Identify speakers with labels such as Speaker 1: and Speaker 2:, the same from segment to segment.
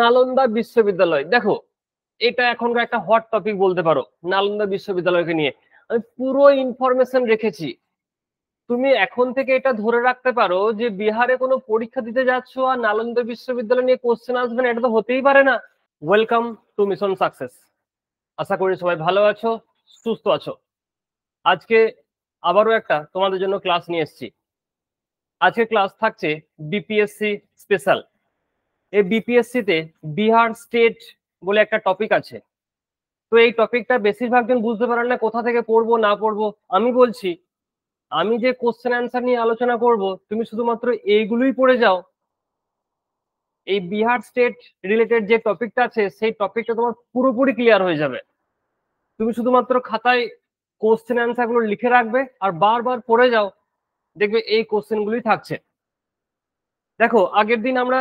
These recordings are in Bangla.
Speaker 1: নালন্দা বিশ্ববিদ্যালয় দেখো এটা এখনকার একটা হট টপিক বলতে পারো নালন্দা বিশ্ববিদ্যালয়কে নিয়ে আমি পুরো ইনফরমেশন রেখেছি তুমি এখন থেকে এটা ধরে রাখতে পারো যে বিহারে কোনো পরীক্ষা দিতে যাচ্ছ আর নালন্দা বিশ্ববিদ্যালয় নিয়ে কোশ্চেন আসবে না এটা তো হতেই পারে না ওয়েলকাম টু মিশন সাকসেস আশা করি সবাই ভালো আছো সুস্থ আছো আজকে আবারও একটা তোমাদের জন্য ক্লাস নিয়ে এসেছি আজকে ক্লাস থাকছে বিপিএসসি স্পেশাল এই বিপিএসসি তে বিহার স্টেট বলে একটা টপিক আছে তো এই টপিকটা বেশিরভাগ জন বুঝতে পারেন না কোথা থেকে পড়বো না পড়বো আমি বলছি আমি যে কোশ্চেন অ্যান্সার নিয়ে আলোচনা করব তুমি শুধুমাত্র এইগুলোই পড়ে যাও এই বিহার স্টেট রিলেটেড যে টপিকটা আছে সেই টপিকটা তোমার পুরোপুরি ক্লিয়ার হয়ে যাবে তুমি শুধুমাত্র খাতায় কোশ্চেন অ্যান্সার গুলো লিখে রাখবে আর বারবার পড়ে যাও দেখবে এই কোশ্চেন গুলোই থাকছে দেখো আগের দিন আমরা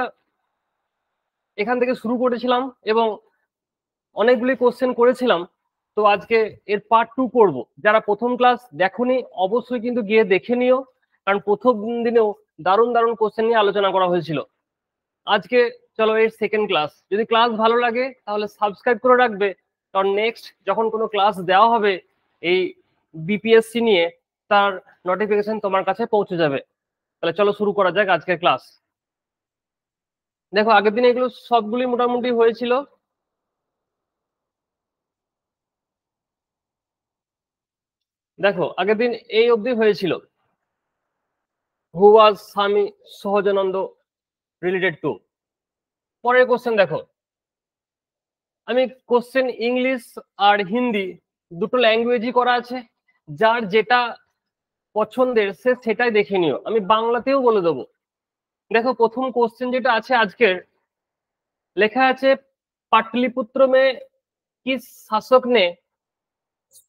Speaker 1: এখান থেকে শুরু করেছিলাম এবং অনেকগুলি কোশ্চেন করেছিলাম তো আজকে এর পার্ট টু করব যারা প্রথম ক্লাস দেখনি অবশ্যই কিন্তু গিয়ে দেখে নিও কারণ প্রথম দিনেও দারুণ দারুণ কোশ্চেন নিয়ে আলোচনা করা হয়েছিল আজকে চলো এর সেকেন্ড ক্লাস যদি ক্লাস ভালো লাগে তাহলে সাবস্ক্রাইব করে রাখবে কারণ নেক্সট যখন কোনো ক্লাস দেওয়া হবে এই বিপিএসসি নিয়ে তার নোটিফিকেশন তোমার কাছে পৌঁছে যাবে তাহলে চলো শুরু করা যাক আজকের ক্লাস দেখো আগের দিন এগুলো সবগুলি মোটামুটি হয়েছিল দেখো আগের দিন এই অবধি হয়েছিল who was Swami Sahajanand related to পরের কোশ্চেন দেখো আমি কোশ্চেন ইংলিশ আর হিন্দি দুটো ল্যাঙ্গুয়েজই করা আছে যার যেটা পছন্দের সে সেটাই দেখে নিও আমি বাংলাতেও বলে দেবো দেখো প্রথম কোশ্চেন যেটা আছে আজকের লেখা আছে পাটলিপুত্র মে কি শাসক নে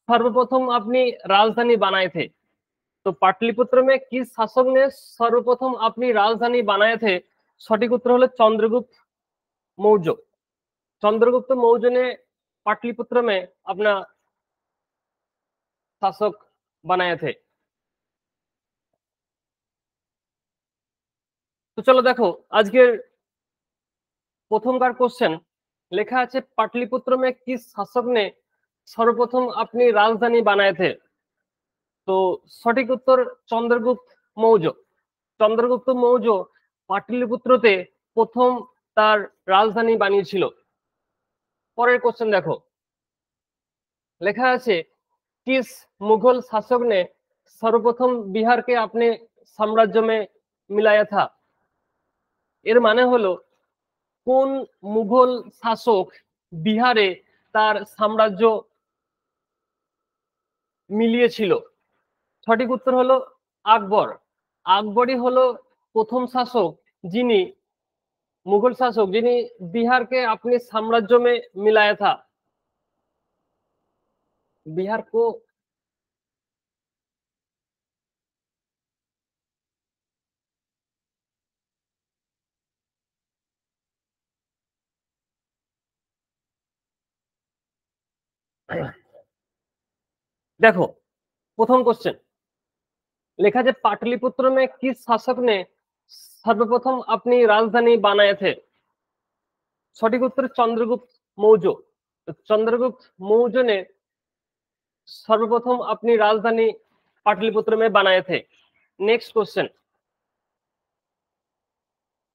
Speaker 1: সর্বপ্রথম আপনি রাজধানী বানায় থে তো পাটলিপুত্র মে কি শাসক নে সর্বপ্রথম আপনি রাজধানী বানায় থে সঠিক উত্তর হলো চন্দ্রগুপ্ত মৌর্য চন্দ্রগুপ্ত মৌর্য নে পাটলিপুত্র মে আপনার শাসক বানায় থে তো চলো দেখো আজকের প্রথমকার কোশ্চেন লেখা আছে পাটলিপুত্র মে কি শাসক নে সর্বপ্রথম আপনি রাজধানী বানায় তো সঠিক উত্তর চন্দ্রগুপ্ত মৌর্য চন্দ্রগুপ্ত মৌর্য পাটলিপুত্রতে প্রথম তার রাজধানী বানিয়েছিল পরের কোশ্চেন দেখো লেখা আছে কিস মুঘল শাসক নে সর্বপ্রথম বিহারকে আপনি সাম্রাজ্য মে মিলায়া থা এর মানে হলো কোন মুঘল শাসক বিহারে তার সাম্রাজ্য মিলিয়েছিল সঠিক উত্তর হলো আকবর আকবরই হলো প্রথম শাসক যিনি মুঘল শাসক যিনি বিহারকে আপনি সাম্রাজ্য মে মিলায় থা বিহার কো देखो प्रथम क्वेश्चन लेखा जाए पाटलिपुत्र में किस शासक ने सर्वप्रथम अपनी राजधानी बनाए थे सठिक उत्तर चंद्रगुप्त मौर्य तो चंद्रगुप्त मौर्य ने सर्वप्रथम अपनी राजधानी पाटलिपुत्र में बनाए थे नेक्स्ट क्वेश्चन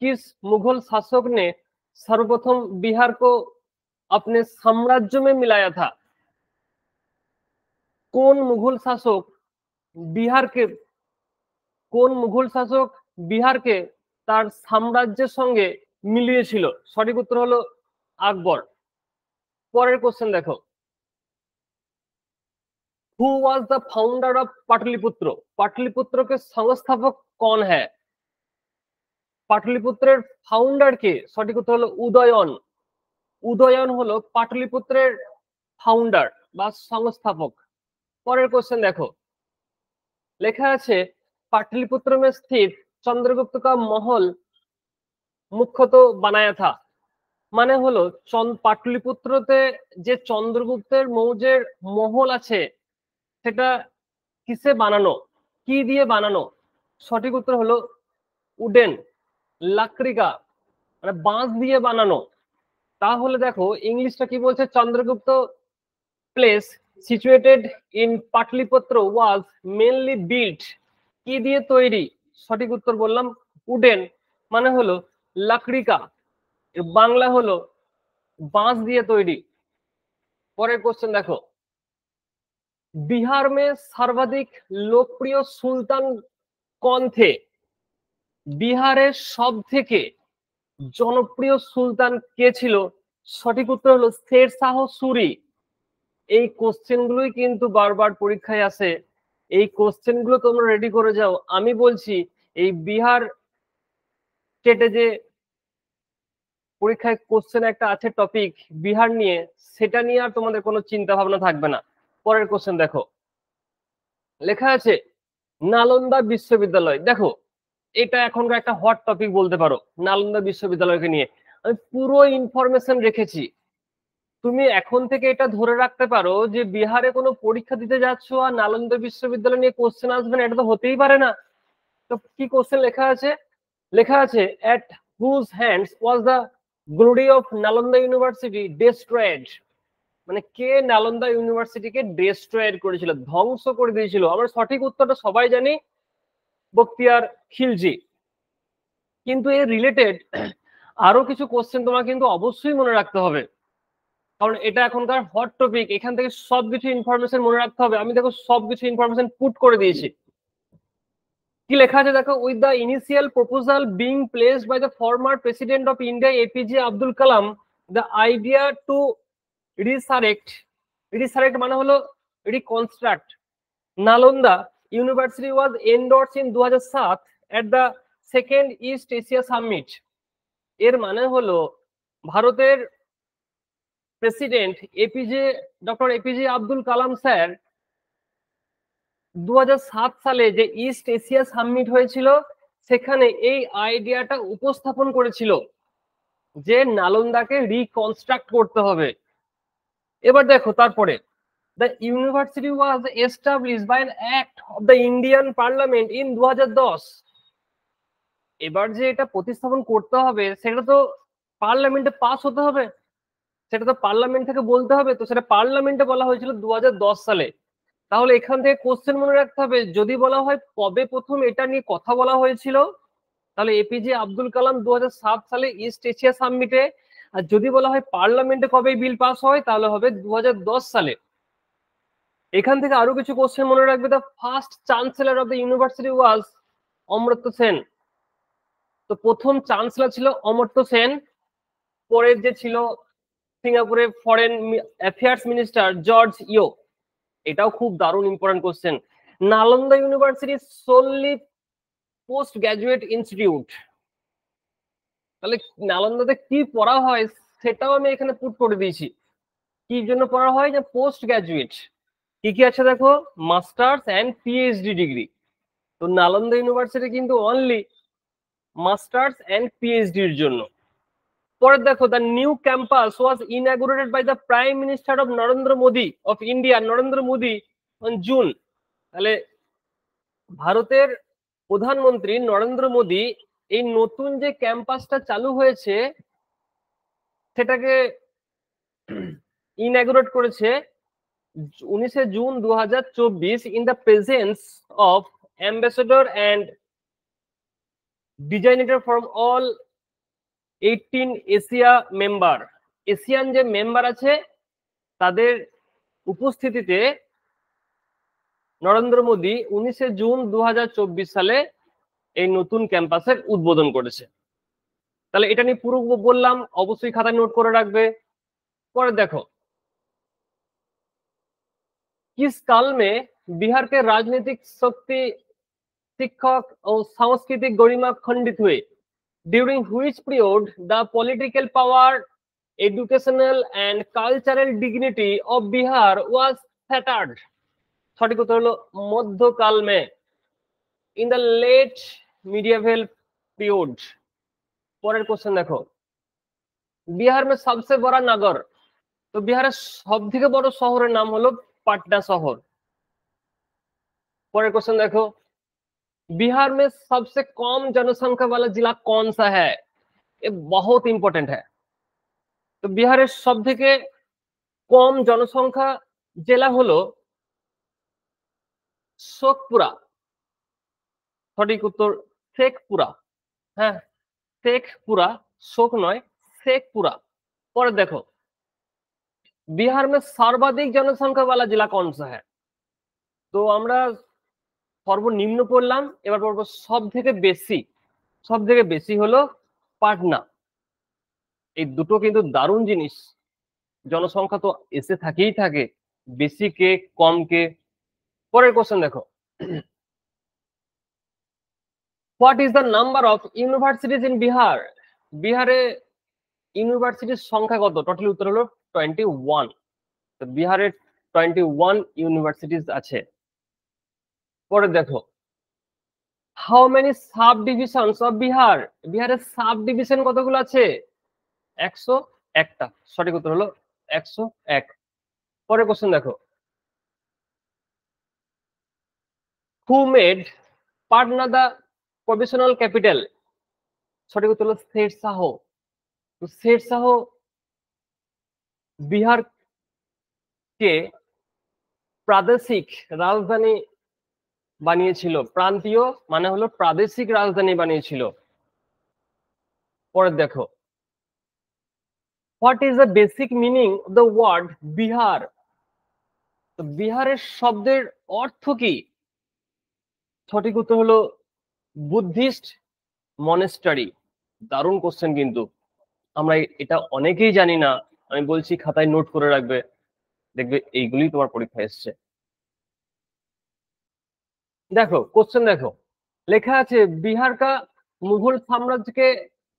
Speaker 1: किस मुगल शासक ने सर्वप्रथम बिहार को अपने साम्राज्य में मिलाया था কোন মুঘল শাসক বিহারকে কোন মুঘল শাসক বিহারকে তার সাম্রাজ্যের সঙ্গে মিলিয়েছিল সঠিক উত্তর হলো আকবর পরের কোশ্চেন দেখো who was the founder of Pataliputra পাটলিপুত্রকে সংস্থাপক কন হ্যাঁ পাটলিপুত্রের ফাউন্ডার কে সঠিক উত্তর হলো উদয়ন উদয়ন হলো পাটলিপুত্রের ফাউন্ডার বা সংস্থাপক পরের কোশ্চেন দেখো লেখা আছে পাটলিপুত্রমে স্থিত চন্দ্রগুপ্ত কা মহল মুখ্যত বানায়া থা মানে হলো পাটলিপুত্রতে যে চন্দ্রগুপ্তের মৌজের মহল আছে সেটা কিসে বানানো কি দিয়ে বানানো সঠিক উত্তর হলো উডেন লাকড়িকা মানে বাঁশ দিয়ে বানানো তাহলে দেখো ইংলিশটা কি বলছে Chandragupta place situated in Pataliputra was mainly built কি দিয়ে তৈরি সঠিক উত্তর বললাম উডেন মানে হলো লাকড়িকা বাংলা হলো বাঁশ দিয়ে তৈরি পরের কোশ্চেন দেখো বিহার মে সর্বাধিক লোকপ্রিয় সুলতান কন্থে বিহারে বিহারের সব থেকে জনপ্রিয় সুলতান কে ছিল সঠিক উত্তর হলো শের শাহ সুরি এই কোশ্চেনগুলোই কিন্তু বারবার পরীক্ষায় আসে এই কোশ্চেনগুলো তোমরা রেডি করে যাও আমি বলছি এই বিহার স্টেটে যে পরীক্ষায় কোশ্চেন একটা আছে টপিক বিহার নিয়ে সেটা নিয়ে আর তোমাদের কোনো চিন্তা ভাবনা থাকবে না পরের কোশ্চেন দেখো লেখা আছে নালন্দা বিশ্ববিদ্যালয় দেখো এটা এখনকার একটা হট টপিক বলতে পারো নালন্দা বিশ্ববিদ্যালয়কে নিয়ে আমি পুরো ইনফরমেশন রেখেছি তুমি এখন থেকে এটা ধরে রাখতে পারো যে বিহারে কোনো পরীক্ষা দিতে যাচ্ছ আর নালন্দা বিশ্ববিদ্যালয় নিয়ে কোশ্চেন আসবে না এটা তো হতেই পারে না তো কি কোশ্চেন লেখা আছে লেখা আছে at whose hands was the glory of Nalanda university destroyed মানে কে নালন্দা ইউনিভার্সিটিকে ডেস্ট্রয়েড করেছিল ধ্বংস করে দিয়েছিল আমার সঠিক উত্তরটা সবাই জানি বক্তিয়ার খিলজি কিন্তু এর রিলেটেড আরো কিছু কোশ্চেন তোমার কিন্তু অবশ্যই মনে রাখতে হবে কারণ এটা এখনকার হট টপিক এখান থেকে সবকিছু ইনফরমেশন মনে রাখতে হবে আমি দেখো সবকিছু ইনফরমেশন পুট করে দিয়েছি কি লেখা আছে দেখো with the initial proposal being placed by the former president of India APJ Abdul Kalam the idea to resurrect resurrect মানে হলো reconstruct Nalanda university was endorse in দু হাজার সাত at the second East Asia summit এর মানে হলো ভারতের president APJ doctor APJ Abdul Kalam sir দু সালে যে ইস্ট এশিয়া সাবমিট হয়েছিল সেখানে এই আইডিয়াটা উপস্থাপন করেছিল যে নালন্দাকে রিকনস্ট্রাক্ট করতে হবে এবার দেখো তারপরে the university was establish by act of the Indian parliament in দু এবার যে এটা প্রতিস্থাপন করতে হবে সেটা তো পার্লামেন্টে পাস হতে হবে সেটা তো পার্লামেন্ট থেকে বলতে হবে তো সেটা পার্লামেন্টে বলা হয়েছিল দু সালে তাহলে এখান থেকে কোশ্চেন মনে রাখতে হবে যদি বলা হয় কবে প্রথম এটা নিয়ে কথা বলা হয়েছিল তাহলে এপিজে আব্দুল কালাম দু সালে ইস্ট এশিয়া সামমিটে আর যদি বলা হয় পার্লামেন্টে কবে বিল পাস হয় তাহলে হবে দু সালে এখান থেকে আরো কিছু কোশ্চেন মনে রাখবে the first chancellor of the university was Amartya Sen তো প্রথম চান্সেলার ছিল অমর্ত্য সেন পরের যে ছিল সিঙ্গাপুরের foreign affairs minister George Yeo এটাও খুব দারুণ important question Nalanda university solely post graduate institute তাহলে নালন্দাতে কি পড়া হয় সেটাও আমি এখানে পুট করে দিয়েছি কি জন্য পড়া হয় যে পোস্ট গ্রাজুয়েট কি কি আছে দেখো মাস্টার্স অ্যান্ড পিএইচডি ডিগ্রি তো নালন্দা ইউনিভার্সিটি কিন্তু অনলি মাস্টার্স অ্যান্ড পিএইচডির জন্য পরে দেখো the new campus was inaugurated by the prime minister of Narendra Modi of India Narendra Modi on June তাহলে ভারতের প্রধানমন্ত্রী নরেন্দ্র মোদী এই নতুন যে ক্যাম্পাসটা চালু হয়েছে সেটাকে ইনাগুরেট করেছে উনিশে জুন দু হাজার চব্বিশ in the presence of ambassador and designator from all eighteen Asia member Asian যে মেম্বার আছে তাদের উপস্থিতিতে নরেন্দ্র মোদী উনিশে জুন দু সালে এই নতুন ক্যাম্পাসের উদ্বোধন করেছে তাহলে এটা নিয়ে পুরো বললাম অবশ্যই খাতায় নোট করে রাখবে পরে দেখো কিস কালমে বিহারকে রাজনৈতিক শক্তি শিক্ষক ও সাংস্কৃতিক গরিমা सांस्कृतिक হয়ে during which period the political power, educational and cultural dignity of Bihar was fettered. সঠিক উত্তর হলো মধ্যকাল মে in the late medieval period পরের কোশ্চেন দেখো বিহার মে সবচেয়ে বড় নগর তো বিহারের সব থেকে বড় শহরের নাম হলো পাটনা শহর পরের কোশ্চেন দেখো बिहार में सबसे कम जनसंख्या वाला जिला कौन सा है ये बहुत इंपॉर्टेंट है तो बिहार सब थे कम जनसंख्या जिला हलो शोकपुरा सठिक उत्तर शेखपुरा हाँ शेखपुरा शोक नय शेखपुरा पर देखो बिहार में सर्वाधिक जनसंख्या वाला जिला कौन सा है तो हमारा সর্বনিম্ন পড়লাম এবার পড়বো সব থেকে বেশি সব থেকে বেশি হলো পাটনা এই দুটো কিন্তু দারুণ জিনিস জনসংখ্যা তো এসে থাকেই থাকে বেশি কে কম কে পরের কোশ্চেন দেখো what is the number of universities in Bihar বিহারে ইউনিভার্সিটির সংখ্যা কত টোটালি উত্তর হলো টোয়েন্টি ওয়ান বিহারে টোয়েন্টি ওয়ান ইউনিভার্সিটিজ আছে পরে দেখো how many sub division of Bihar বিহারের সাব ডিভিশন কতগুলো আছে একশো একটা সঠিক উত্তর হলো একশো এক পরে কোশ্চেন দেখো who made Patna the provisional capital সঠিক উত্তর হলো শের শাহ তো শের শাহ বিহার কে প্রাদেশিক রাজধানী বানিয়েছিল প্রান্তীয় মানে হলো প্রাদেশিক রাজধানী বানিয়েছিল পরের দেখো what is the basic meaning the word Bihar বিহারের শব্দের অর্থ কি সঠিক উত্তর হলো বুদ্ধিস্ট মনেস্টারি দারুণ কোশ্চেন কিন্তু আমরা এটা অনেকেই জানি না আমি বলছি খাতায় নোট করে রাখবে দেখবে এইগুলি তোমার পরীক্ষা এসছে দেখো কোশ্চেন দেখো লেখা আছে বিহার কা মুঘল साम्राज्य के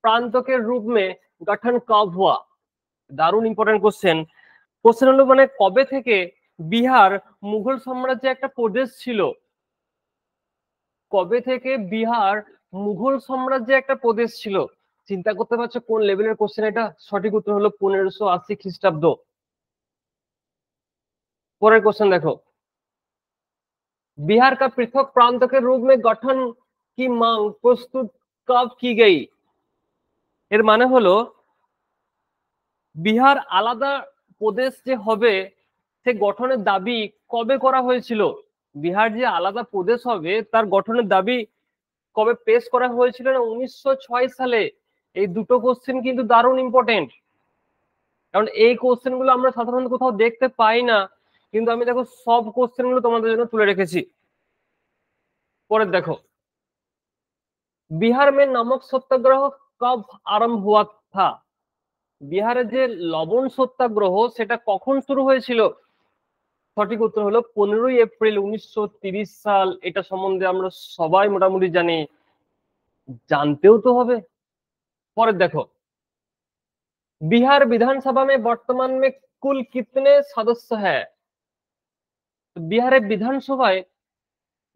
Speaker 1: प्रांतों के रूप में गठन দারুণ ইম্পর্টেন্ট কোশ্চেন কোশ্চেন হলো মানে কবে থেকে বিহার মুঘল সাম্রাজ্যে একটা প্রদেশ ছিল কবে থেকে বিহার মুঘল সাম্রাজ্যে একটা প্রদেশ ছিল চিন্তা করতে পারছো কোন লেভেলের কোশ্চেন এটা সঠিক উত্তর হলো পনেরোশো আশি খ্রিস্টাব্দ পরের কোশ্চেন দেখো बिहार का पृथक प्रांत के रूप में गठन की मांग प्रस्तुत कब की गई এর মানে হলো বিহার আলাদা প্রদেশ যে হবে সে গঠনের দাবি কবে করা হয়েছিল বিহার যে আলাদা প্রদেশ হবে তার গঠনের দাবি কবে পেশ করা হয়েছিল না উনিশশো সালে এই দুটো কোশ্চেন কিন্তু দারুণ ইম্পর্টেন্ট কারণ এই কোশ্চেন গুলো আমরা সাধারণত কোথাও দেখতে পাই না কিন্তু আমি দেখো সব কোশ্চেন গুলো তোমাদের জন্য তুলে রেখেছি পরে দেখো বিহার মে নামক সত্যাগ্রহ কব আরম্ভ হওয়া থা বিহারের যে লবণ সত্যাগ্রহ সেটা কখন শুরু হয়েছিল সঠিক উত্তর হলো পনেরোই এপ্রিল উনিশশো সাল এটা সম্বন্ধে আমরা সবাই মোটামুটি জানি জানতেও তো হবে পরে দেখো বিহার বিধানসভা মে বর্তমান মে কুল কিতনে সদস্য হ্যাঁ বিহারের বিধানসভায়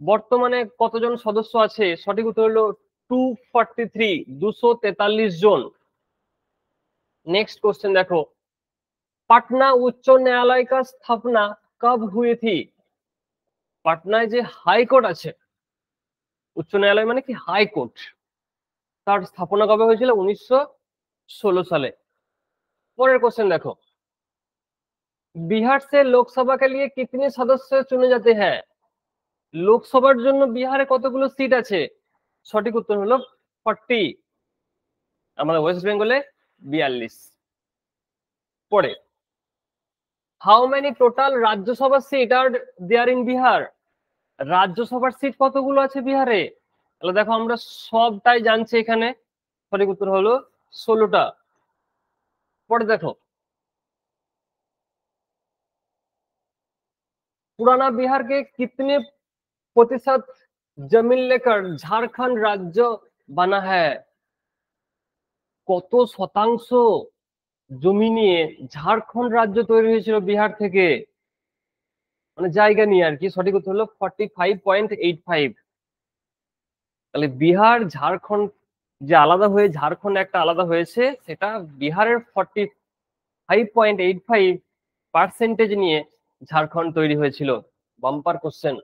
Speaker 1: বর্তমানে কতজন সদস্য আছে সঠিক উত্তর হলো টু ফর্টি থ্রি দুশো তেতাল্লিশ জন নেক্সট কোশ্চেন দেখো পাটনা উচ্চ ন্যায়ালয় কা স্থাপনা কব হয়ে থি পাটনায় যে হাইকোর্ট আছে উচ্চ ন্যায়ালয় মানে কি হাইকোর্ট তার স্থাপনা কবে হয়েছিল উনিশশো সালে পরের কোশ্চেন দেখো বিহার সে लोकसभा के लिए कितने सदस्य चुने जाते हैं লোকসভার জন্য বিহারে কতগুলো সিট আছে সঠিক উত্তর হলো ফর্টি আমাদের ওয়েস্ট বেঙ্গলে বিয়াল্লিশ পরে হাউ মেনি টোটাল রাজ্যসভার seat are there in Bihar রাজ্যসভার সিট কতগুলো আছে বিহারে তাহলে দেখো আমরা সবটাই জানছি এখানে সঠিক উত্তর হলো ষোলোটা পরে দেখো पुराना बिहार के कितने प्रतिशत जमीन लेकर झारखंड राज्य बना है কত শতাংশ জমি নিয়ে ঝাড়খন্ড রাজ্য তৈরি হয়েছিল বিহার থেকে মানে জায়গা নিয়ে আর কি সঠিক উত্তর হলো forty five point eight five তাহলে বিহার ঝাড়খন্ড যে আলাদা হয়ে ঝাড়খন্ড একটা আলাদা হয়েছে সেটা বিহারের forty five point eight five percentage নিয়ে झारखंड তৈরি হয়েছিল বাম্পার क्वेश्चन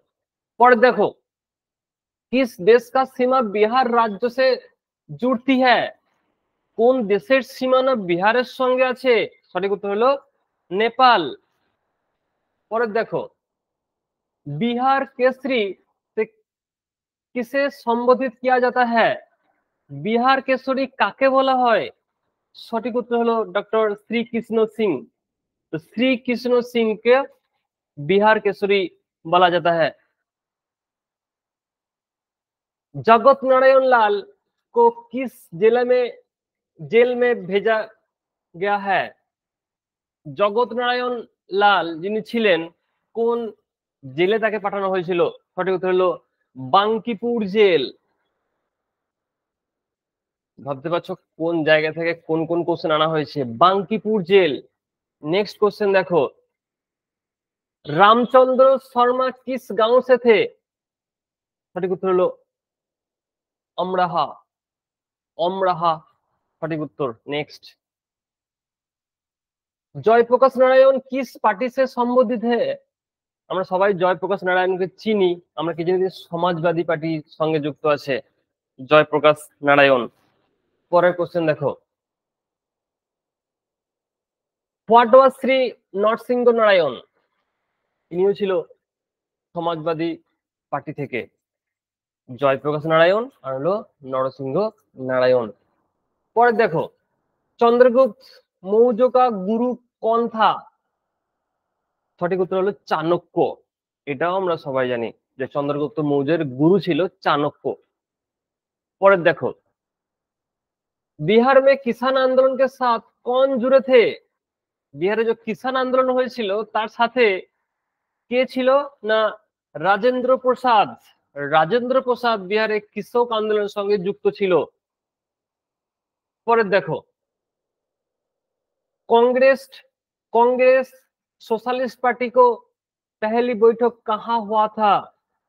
Speaker 1: পরে দেখো किस देश का सीमा बिहार राज्य से जुड़ती है কোন দেশের সীমানা বিহারের সঙ্গে আছে সঠিক উত্তর হলো নেপাল পরে দেখো বিহার কেসরি কিসে সম্বোধিত কিয়া যাতা হ্যাঁ বিহার কেশরী কাকে বলা হয় সঠিক উত্তর হলো ডক্টর শ্রীকৃষ্ণ সিং তো শ্রীকৃষ্ণ সিংকে বিহার কেশরী বলা যেত है जगत नारायण लाल को किस जिले में जेल में भेजा হ্যাঁ है জগৎ নারায়ণ লাল যিনি ছিলেন কোন জেলে তাকে পাঠানো হয়েছিল সঠিক উত্তর হলো বাঙ্কিপুর জেল ভাবতে পারছো কোন জায়গা থেকে কোন কোন কোশ্চেন আনা হয়েছে বাঙ্কিপুর জেল নেক্সট কোশ্চেন দেখো রামচন্দ্র শর্মা কিস গাঁও সে সঠিক উত্তর হলো অমরাহা অমরাহা সঠিক উত্তর নেক্সট জয়প্রকাশ নারায়ণ কিস পার্টি সে সম্বন্ধিত আমরা সবাই জয়প্রকাশ নারায়ণকে চিনি আমরা কি জানি সমাজবাদী পার্টির সঙ্গে যুক্ত আছে জয়প্রকাশ নারায়ণ পরের কোশ্চেন দেখো হোয়াট ওয়াজ শ্রী নরসিংহ নারায়ণ ইনিও ছিল সমাজবাদী পার্টি থেকে জয়প্রকাশ নারায়ণ আর হলো নরসিংহ নারায়ণ পরে দেখো চন্দ্রগুপ্ত মৌজকা গুরু কন্থা সঠিক উত্তর হলো চাণক্য এটাও আমরা সবাই জানি যে চন্দ্রগুপ্ত মৌজের গুরু ছিল চাণক্য পরে দেখো বিহার মে কিষান আন্দোলনকে সাথ কন জুড়ে থে বিহারে যে কিষান আন্দোলন হয়েছিল তার সাথে কে ছিল না রাজেন্দ্র প্রসাদ রাজেন্দ্র প্রসাদ বিহারে কৃষক আন্দোলনের সঙ্গে যুক্ত ছিল পরের দেখো কংগ্রেস কংগ্রেস সোশ্যালিস্ট পার্টি কো পহলি বৈঠক কাহা हुआ থা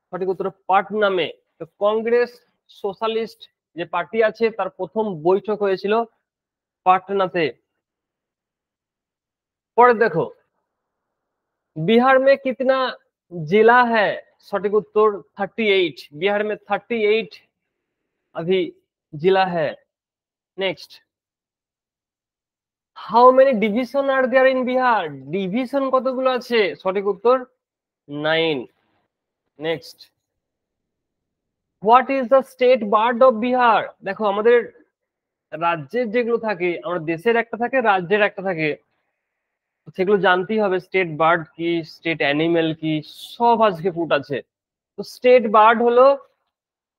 Speaker 1: সঠিক উত্তর পাটনা মে তো কংগ্রেস সোশ্যালিস্ট যে পার্টি আছে তার প্রথম বৈঠক হয়েছিল পাটনাতে পরে দেখো বিহার মে बिहार জেলা कितना সঠিক উত্তর থার্টি এইট বিহার মে থার্টি এইট अभी জেলা है next how many division are there in Bihar division কতগুলো আছে সঠিক উত্তর nine next what is the state bird of Bihar দেখো আমাদের রাজ্যের যেগুলো থাকে আমাদের দেশের একটা থাকে রাজ্যের একটা থাকে তো সেগুলো জানতেই হবে স্টেট বার্ড কি স্টেট एनिमल কি সব আছে কি ফুট আছে তো স্টেট বার্ড হলো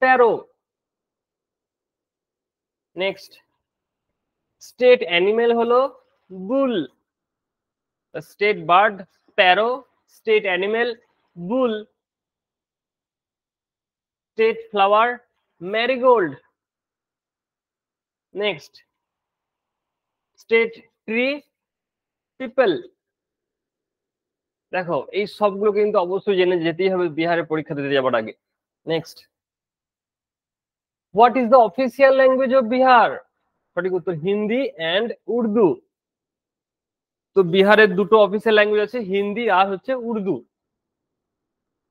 Speaker 1: প্যারো নেক্সট স্টেট एनिमल হলো bull state bird parrot state animal bull state flower marigold next state tree peepal দেখো এই সবগুলো কিন্তু অবশ্যই জেনে যেতেই হবে বিহারে পরীক্ষা দিতে যাবার আগে next what is the official language of Bihar সঠিক উত্তর হিন্দি অ্যান্ড উর্দু তো বিহারের দুটো অফিসিয়াল ল্যাঙ্গুয়েজ আছে হিন্দি আর হচ্ছে উর্দু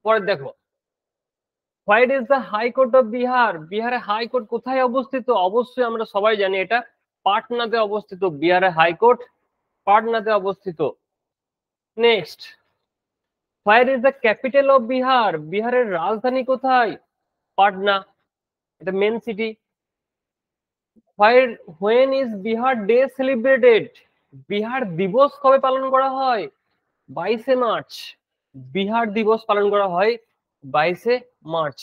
Speaker 1: পরে দেখো what is the high court of Bihar বিহারের হাইকোর্ট কোথায় অবস্থিত অবশ্যই আমরা সবাই জানি এটা পাটনাতে অবস্থিত বিহারের হাইকোর্ট পাটনাতে অবস্থিত next where is the capital of Bihar বিহারের রাজধানী কোথায় পাটনা এটা main city where when is Bihar day celebrated Bihar দিবস কবে পালন করা হয় বাইশে মার্চ বিহার দিবস পালন করা হয় বাইশে March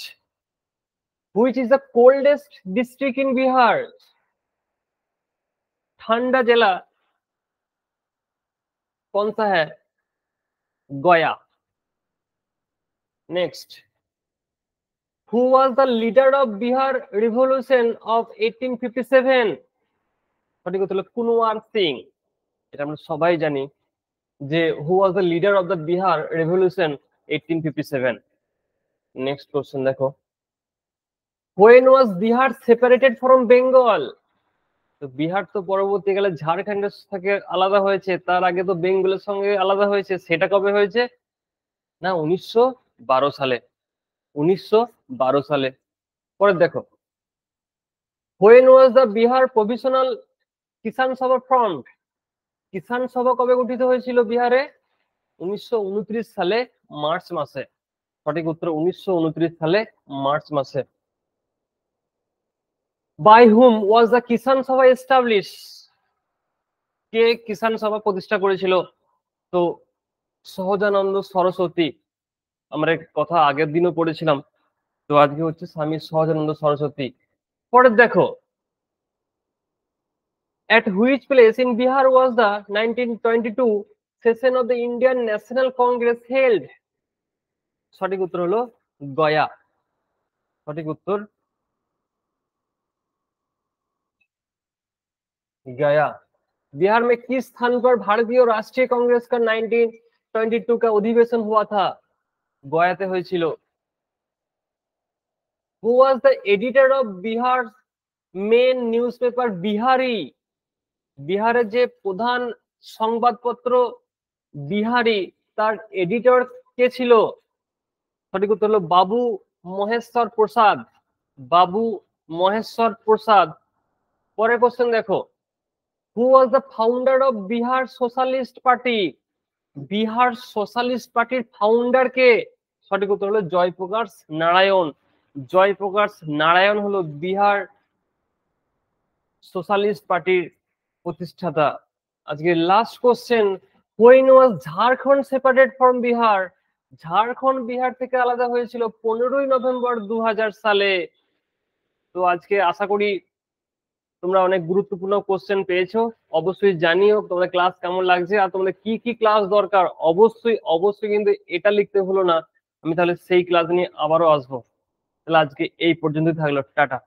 Speaker 1: which is the coldest district in Bihar ঠান্ডা জেলা कौन सा है Gaya next who was the leader of bihar revolution of 1857 সঠিক উত্তর হলো কুনওয়ার সিং এটা আমরা সবাই জানি যে who was the leader of the Bihar revolution 1857 next question দেখো when was Bihar separated from Bengal তো বিহার তো পরবর্তীকালে ঝাড়খণ্ডের থেকে আলাদা হয়েছে তার আগে তো বেঙ্গলের সঙ্গে আলাদা হয়েছে সেটা কবে হয়েছে না উনিশশো সালে উনিশশো সালে পরে দেখো when was the Bihar provisional Kisan Sabha front কিষাণ সভা কবে গঠিত হয়েছিল বিহারে উনিশশো সালে মার্চ মাসে সঠিক উত্তর উনিশশো সালে মার্চ মাসে বাই হুম ওয়াজ দ্য কিষান সভা এস্টাবলিশ কে কিষাণ সভা প্রতিষ্ঠা করেছিল তো সহজানন্দ সরস্বতী আমরা কথা আগের দিনও পড়েছিলাম তো আজকে হচ্ছে স্বামী সহজানন্দ সরস্বতী পরে দেখো place in Bihar was the was twenty two session of the Indian national Congress held সঠিক উত্তর হলো গয়া সঠিক উত্তর गया बिहार में किस स्थान पर भारतीय और राष्ट्रीय कांग्रेस का 1922 का अधिवेशन हुआ था গয়াতে হয়েছিল who was the editor of Bihar main news paper Bihari বিহারের যে প্রধান সংবাদপত্র বিহারি তার এডিটর কে ছিল সঠিক উত্তর হলো বাবু মহেশ্বর প্রসাদ বাবু মহেশ্বর প্রসাদ পরের কোশ্চেন দেখো who was the founder of Bihar socialist party Bihar socialist পার্টির ফাউন্ডার কে সঠিক উত্তর হলো জয়প্রকাশ নারায়ণ জয়প্রকাশ নারায়ণ হলো বিহার সোশ্যালিস্ট পার্টির প্রতিষ্ঠাতা আজকে last question when was Jharkhand separated from Bihar Jharkhand Bihar থেকে আলাদা হয়েছিল পনেরোই নভেম্বর দু সালে তো আজকে আশা করি তোমরা অনেক গুরুত্বপূর্ণ কোশ্চেন পেয়েছো অবশ্যই জানিও তোমাদের ক্লাস কেমন লাগছে আর তোমাদের কি কি ক্লাস দরকার অবশ্যই অবশ্যই কিন্তু এটা লিখতে হলো না আমি তাহলে সেই ক্লাস নিয়ে আবারও আসবো তাহলে আজকে এই পর্যন্তই থাকলো টাটা